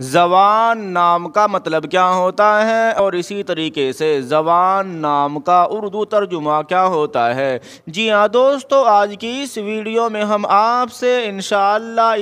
जवान नाम का मतलब क्या होता है और इसी तरीके से जवान नाम का उर्दू तर्जुमा क्या होता है जी हाँ दोस्तों आज की इस वीडियो में हम आपसे इन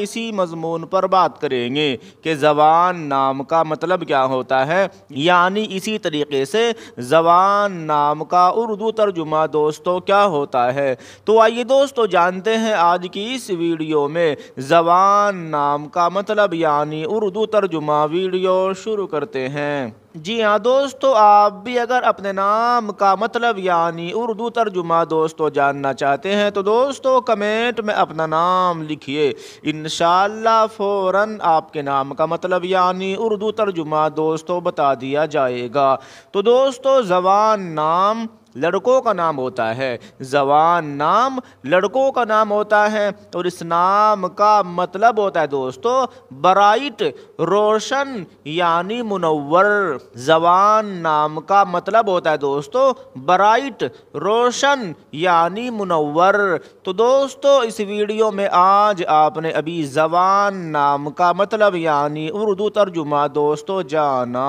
इसी मजमून पर बात करेंगे कि जवान नाम का मतलब क्या होता है यानी इसी तरीके से जवान नाम का उर्दू तर्जुमा दोस्तों क्या होता है तो आइए दोस्तों जानते हैं आज की इस वीडियो में जवान नाम का मतलब यानी उर्दू तर्जुमा वीडियो शुरू करते हैं जी हाँ दोस्तों आप भी अगर अपने नाम का मतलब यानी उर्दू तर्जुमा दोस्तों जानना चाहते हैं तो दोस्तों कमेंट में अपना नाम लिखिए इन फौरन आपके नाम का मतलब यानी उर्दू तर्जुमा दोस्तों बता दिया जाएगा तो दोस्तों जबान नाम लड़कों का नाम होता है जवान नाम लड़कों का नाम होता है और इस नाम का मतलब होता है दोस्तों ब्राइट रोशन यानी मुनवर जवान नाम का मतलब होता है दोस्तों ब्राइट रोशन यानी मुनवर तो दोस्तों इस वीडियो में आज आपने अभी जवान नाम का मतलब यानी उर्दू तर्जुमा दोस्तों जाना